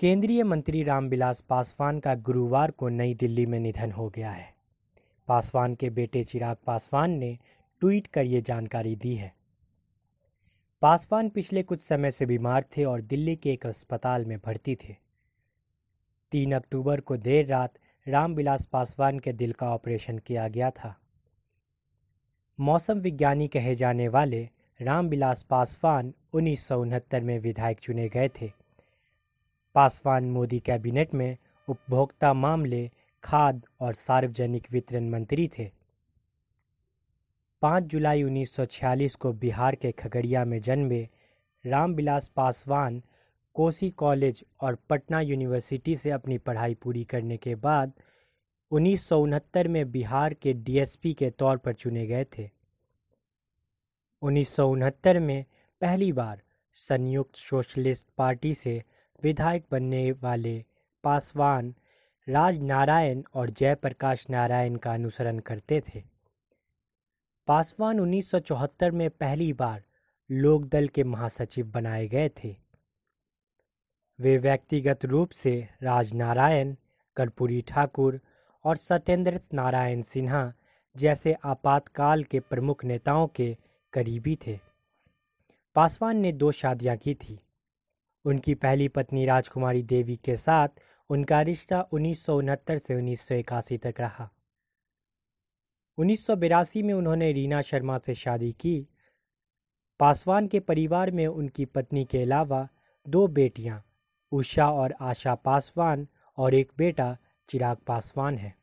केंद्रीय मंत्री रामविलास पासवान का गुरुवार को नई दिल्ली में निधन हो गया है पासवान के बेटे चिराग पासवान ने ट्वीट कर ये जानकारी दी है पासवान पिछले कुछ समय से बीमार थे और दिल्ली के एक अस्पताल में भर्ती थे तीन अक्टूबर को देर रात रामविलास पासवान के दिल का ऑपरेशन किया गया था मौसम विज्ञानी कहे जाने वाले रामविलास पासवान उन्नीस में विधायक चुने गए थे पासवान मोदी कैबिनेट में उपभोक्ता मामले खाद और सार्वजनिक वितरण मंत्री थे 5 जुलाई 1946 को बिहार के खगड़िया में जन्मे रामविलास पासवान कोसी कॉलेज और पटना यूनिवर्सिटी से अपनी पढ़ाई पूरी करने के बाद उन्नीस में बिहार के डीएसपी के तौर पर चुने गए थे उन्नीस में पहली बार संयुक्त सोशलिस्ट पार्टी से विधायक बनने वाले पासवान राज नारायण और जयप्रकाश नारायण का अनुसरण करते थे पासवान 1974 में पहली बार लोकदल के महासचिव बनाए गए थे वे व्यक्तिगत रूप से राज नारायण कर्पूरी ठाकुर और सत्येंद्र नारायण सिन्हा जैसे आपातकाल के प्रमुख नेताओं के करीबी थे पासवान ने दो शादियां की थी उनकी पहली पत्नी राजकुमारी देवी के साथ उनका रिश्ता उन्नीस से उन्नीस तक रहा उन्नीस में उन्होंने रीना शर्मा से शादी की पासवान के परिवार में उनकी पत्नी के अलावा दो बेटियां उषा और आशा पासवान और एक बेटा चिराग पासवान है